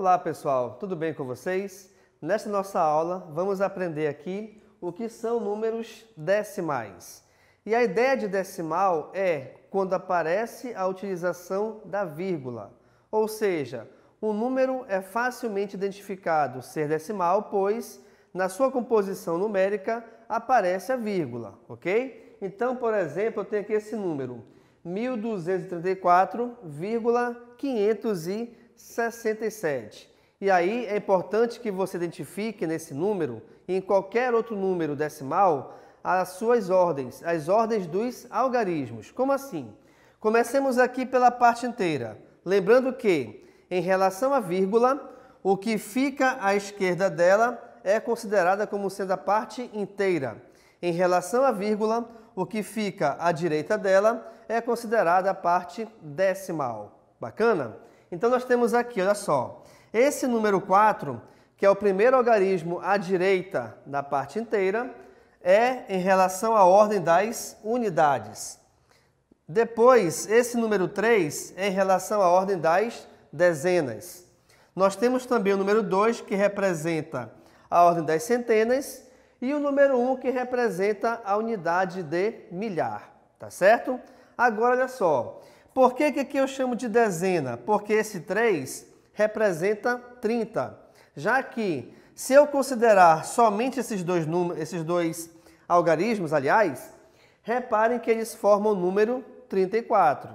Olá pessoal, tudo bem com vocês? Nesta nossa aula vamos aprender aqui o que são números decimais. E a ideia de decimal é quando aparece a utilização da vírgula, ou seja, um número é facilmente identificado ser decimal, pois na sua composição numérica aparece a vírgula, ok? Então, por exemplo, eu tenho aqui esse número, 1234,535. 67. E aí é importante que você identifique nesse número e em qualquer outro número decimal as suas ordens, as ordens dos algarismos. Como assim? Comecemos aqui pela parte inteira. Lembrando que, em relação à vírgula, o que fica à esquerda dela é considerada como sendo a parte inteira. Em relação à vírgula, o que fica à direita dela é considerada a parte decimal. Bacana? Então nós temos aqui, olha só, esse número 4, que é o primeiro algarismo à direita da parte inteira, é em relação à ordem das unidades. Depois, esse número 3 é em relação à ordem das dezenas. Nós temos também o número 2, que representa a ordem das centenas, e o número 1, um, que representa a unidade de milhar, tá certo? Agora, olha só, por que, que aqui eu chamo de dezena? Porque esse 3 representa 30. Já que, se eu considerar somente esses dois, esses dois algarismos, aliás, reparem que eles formam o número 34.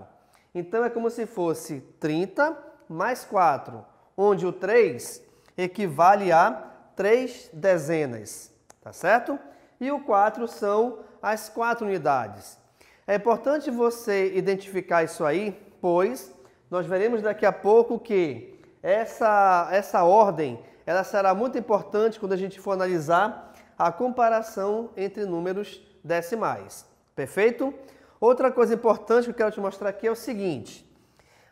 Então, é como se fosse 30 mais 4, onde o 3 equivale a 3 dezenas, tá certo? E o 4 são as 4 unidades. É importante você identificar isso aí, pois nós veremos daqui a pouco que essa, essa ordem ela será muito importante quando a gente for analisar a comparação entre números decimais. Perfeito? Outra coisa importante que eu quero te mostrar aqui é o seguinte.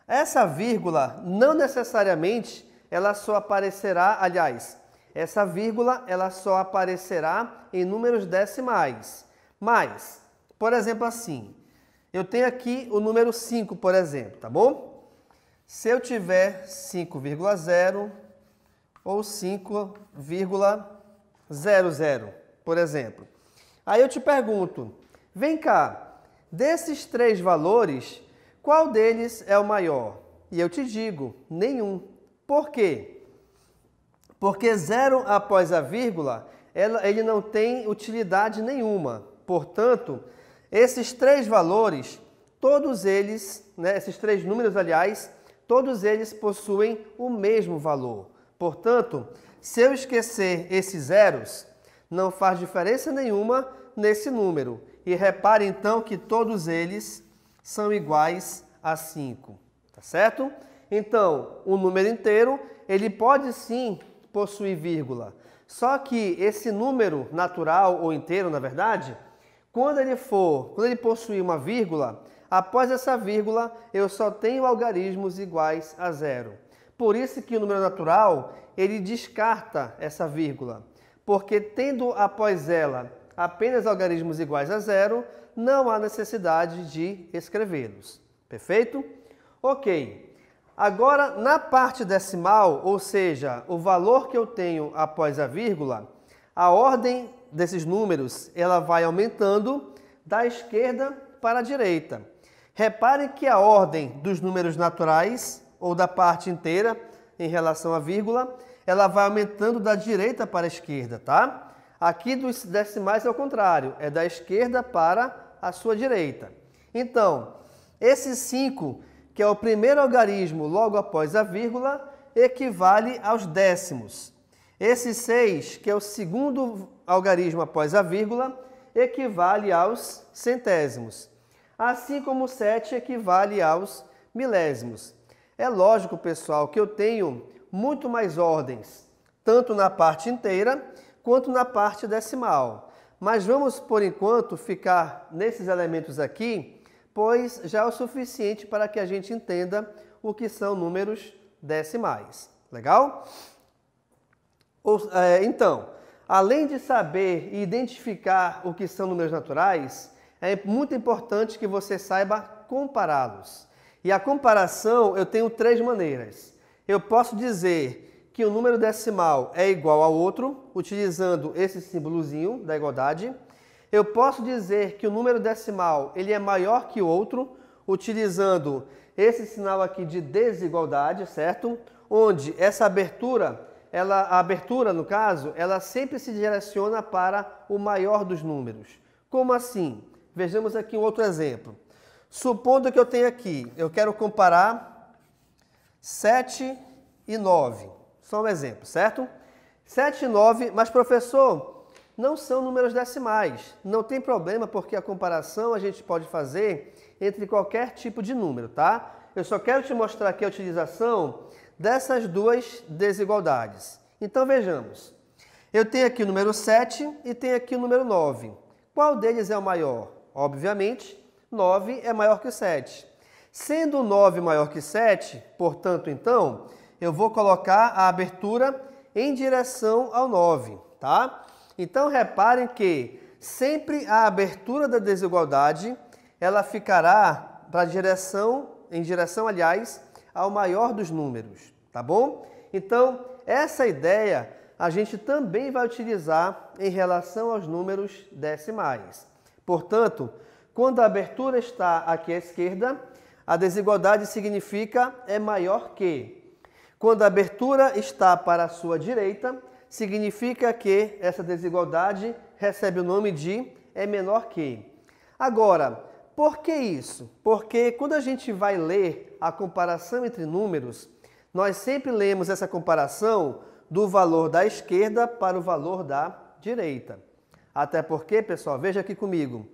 Essa vírgula não necessariamente ela só aparecerá, aliás, essa vírgula ela só aparecerá em números decimais. Mas por exemplo, assim. Eu tenho aqui o número 5, por exemplo, tá bom? Se eu tiver 5,0 ou 5,00, por exemplo. Aí eu te pergunto, vem cá, desses três valores, qual deles é o maior? E eu te digo, nenhum. Por quê? Porque zero após a vírgula, ele não tem utilidade nenhuma. Portanto, esses três valores, todos eles, né, esses três números, aliás, todos eles possuem o mesmo valor. Portanto, se eu esquecer esses zeros, não faz diferença nenhuma nesse número. E repare então que todos eles são iguais a 5, tá certo? Então, o número inteiro, ele pode sim possuir vírgula. Só que esse número natural ou inteiro, na verdade, quando ele for, quando ele possuir uma vírgula, após essa vírgula eu só tenho algarismos iguais a zero. Por isso que o número natural, ele descarta essa vírgula, porque tendo após ela apenas algarismos iguais a zero, não há necessidade de escrevê-los. Perfeito? Ok. Agora, na parte decimal, ou seja, o valor que eu tenho após a vírgula, a ordem desses números ela vai aumentando da esquerda para a direita. repare que a ordem dos números naturais, ou da parte inteira, em relação à vírgula, ela vai aumentando da direita para a esquerda, tá? Aqui dos decimais é o contrário, é da esquerda para a sua direita. Então, esse 5, que é o primeiro algarismo logo após a vírgula, equivale aos décimos. Esse 6, que é o segundo algarismo após a vírgula, equivale aos centésimos, assim como o 7 equivale aos milésimos. É lógico, pessoal, que eu tenho muito mais ordens, tanto na parte inteira quanto na parte decimal. Mas vamos, por enquanto, ficar nesses elementos aqui, pois já é o suficiente para que a gente entenda o que são números decimais. Legal? Ou, é, então, além de saber e identificar o que são números naturais, é muito importante que você saiba compará-los. E a comparação eu tenho três maneiras. Eu posso dizer que o número decimal é igual ao outro, utilizando esse símbolozinho da igualdade. Eu posso dizer que o número decimal ele é maior que o outro, utilizando esse sinal aqui de desigualdade, certo? Onde essa abertura ela, a abertura, no caso, ela sempre se direciona para o maior dos números. Como assim? Vejamos aqui um outro exemplo. Supondo que eu tenho aqui, eu quero comparar 7 e 9. Só um exemplo, certo? 7 e 9, mas professor, não são números decimais. Não tem problema, porque a comparação a gente pode fazer entre qualquer tipo de número, tá? Eu só quero te mostrar aqui a utilização dessas duas desigualdades. Então vejamos. Eu tenho aqui o número 7 e tenho aqui o número 9. Qual deles é o maior? Obviamente, 9 é maior que 7. Sendo 9 maior que 7, portanto, então, eu vou colocar a abertura em direção ao 9, tá? Então, reparem que sempre a abertura da desigualdade, ela ficará para direção, em direção, aliás, ao maior dos números tá bom? Então, essa ideia a gente também vai utilizar em relação aos números decimais. Portanto, quando a abertura está aqui à esquerda, a desigualdade significa é maior que. Quando a abertura está para a sua direita, significa que essa desigualdade recebe o nome de é menor que. Agora, por que isso? Porque quando a gente vai ler a comparação entre números, nós sempre lemos essa comparação do valor da esquerda para o valor da direita. Até porque, pessoal, veja aqui comigo.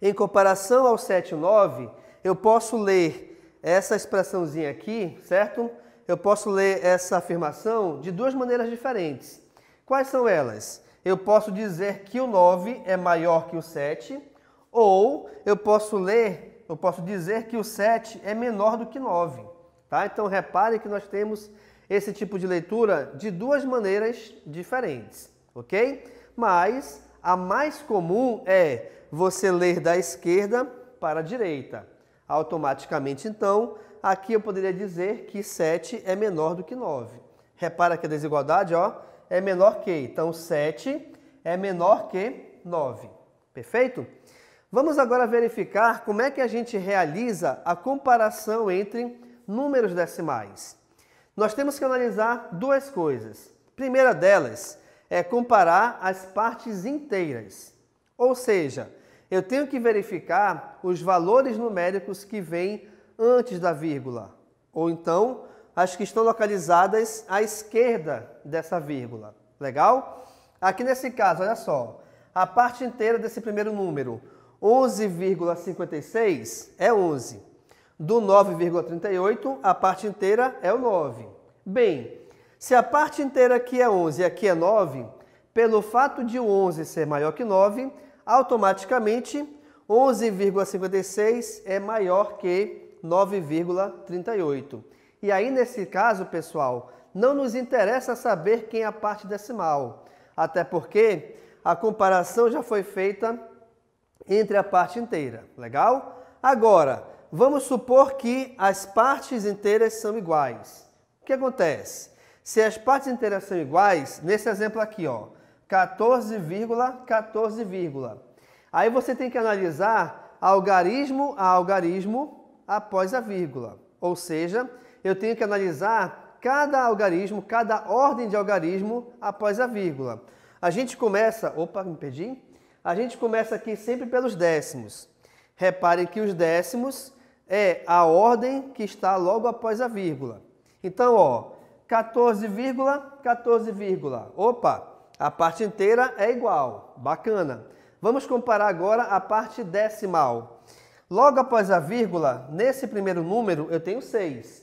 Em comparação ao 7 e 9, eu posso ler essa expressãozinha aqui, certo? Eu posso ler essa afirmação de duas maneiras diferentes. Quais são elas? Eu posso dizer que o 9 é maior que o 7, ou eu posso ler, eu posso dizer que o 7 é menor do que 9. Tá? Então repare que nós temos esse tipo de leitura de duas maneiras diferentes, ok? Mas a mais comum é você ler da esquerda para a direita. Automaticamente, então, aqui eu poderia dizer que 7 é menor do que 9. Repara que a desigualdade ó, é menor que, então 7 é menor que 9. Perfeito? Vamos agora verificar como é que a gente realiza a comparação entre números decimais. Nós temos que analisar duas coisas. A primeira delas é comparar as partes inteiras. Ou seja, eu tenho que verificar os valores numéricos que vêm antes da vírgula, ou então as que estão localizadas à esquerda dessa vírgula. Legal? Aqui nesse caso, olha só, a parte inteira desse primeiro número, 11,56 é 11 do 9,38, a parte inteira é o 9. Bem, se a parte inteira aqui é 11 e aqui é 9, pelo fato de o 11 ser maior que 9, automaticamente 11,56 é maior que 9,38. E aí, nesse caso, pessoal, não nos interessa saber quem é a parte decimal, até porque a comparação já foi feita entre a parte inteira, legal? Agora, vamos supor que as partes inteiras são iguais. O que acontece? Se as partes inteiras são iguais, nesse exemplo aqui, ó, 14, 14, aí você tem que analisar algarismo a algarismo após a vírgula. Ou seja, eu tenho que analisar cada algarismo, cada ordem de algarismo após a vírgula. A gente começa... Opa, me perdi. A gente começa aqui sempre pelos décimos. Reparem que os décimos é a ordem que está logo após a vírgula. Então, ó, 14, vírgula, 14, vírgula. opa, a parte inteira é igual, bacana. Vamos comparar agora a parte decimal. Logo após a vírgula, nesse primeiro número eu tenho 6.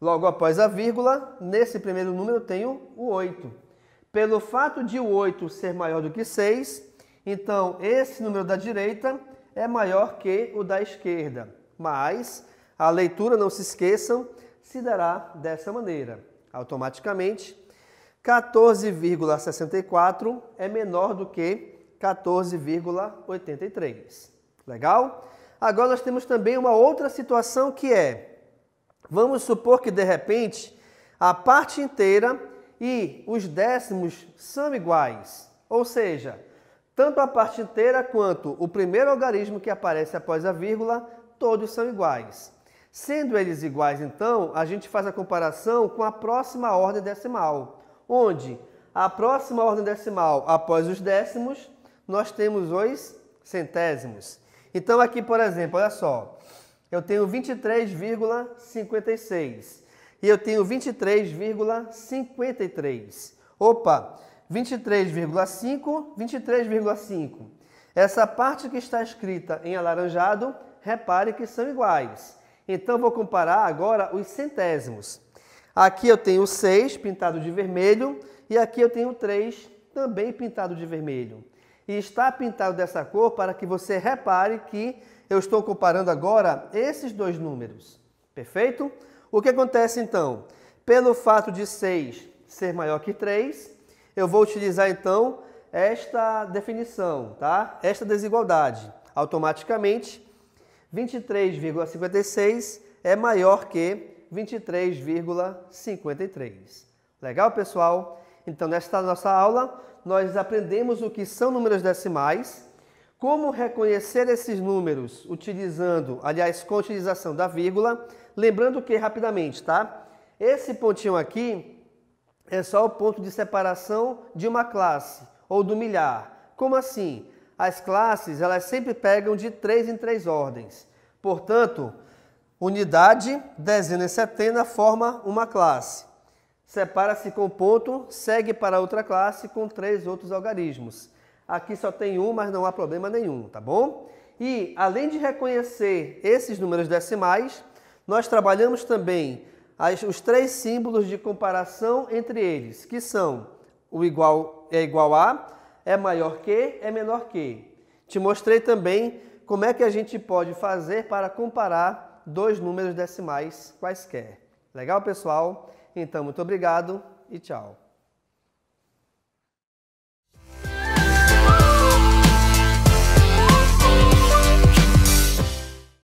Logo após a vírgula, nesse primeiro número eu tenho o 8. Pelo fato de o 8 ser maior do que 6, então esse número da direita é maior que o da esquerda mas a leitura, não se esqueçam, se dará dessa maneira. Automaticamente, 14,64 é menor do que 14,83. Legal? Agora nós temos também uma outra situação que é, vamos supor que de repente a parte inteira e os décimos são iguais, ou seja, tanto a parte inteira quanto o primeiro algarismo que aparece após a vírgula todos são iguais. Sendo eles iguais, então, a gente faz a comparação com a próxima ordem decimal, onde a próxima ordem decimal após os décimos, nós temos os centésimos. Então, aqui, por exemplo, olha só, eu tenho 23,56 e eu tenho 23,53. Opa, 23,5, 23,5. Essa parte que está escrita em alaranjado repare que são iguais. Então, vou comparar agora os centésimos. Aqui eu tenho 6 pintado de vermelho e aqui eu tenho 3 também pintado de vermelho. E está pintado dessa cor para que você repare que eu estou comparando agora esses dois números. Perfeito? O que acontece então? Pelo fato de 6 ser maior que 3, eu vou utilizar então esta definição, tá? Esta desigualdade. Automaticamente 23,56 é maior que 23,53. Legal, pessoal? Então, nesta nossa aula, nós aprendemos o que são números decimais, como reconhecer esses números utilizando, aliás, com a utilização da vírgula. Lembrando que, rapidamente, tá? Esse pontinho aqui é só o ponto de separação de uma classe ou do milhar. Como assim? as classes elas sempre pegam de três em três ordens. Portanto, unidade, dezena e setena forma uma classe. Separa-se com ponto, segue para outra classe com três outros algarismos. Aqui só tem um, mas não há problema nenhum, tá bom? E, além de reconhecer esses números decimais, nós trabalhamos também as, os três símbolos de comparação entre eles, que são o igual é igual a, é maior que, é menor que. Te mostrei também como é que a gente pode fazer para comparar dois números decimais quaisquer. Legal, pessoal? Então, muito obrigado e tchau.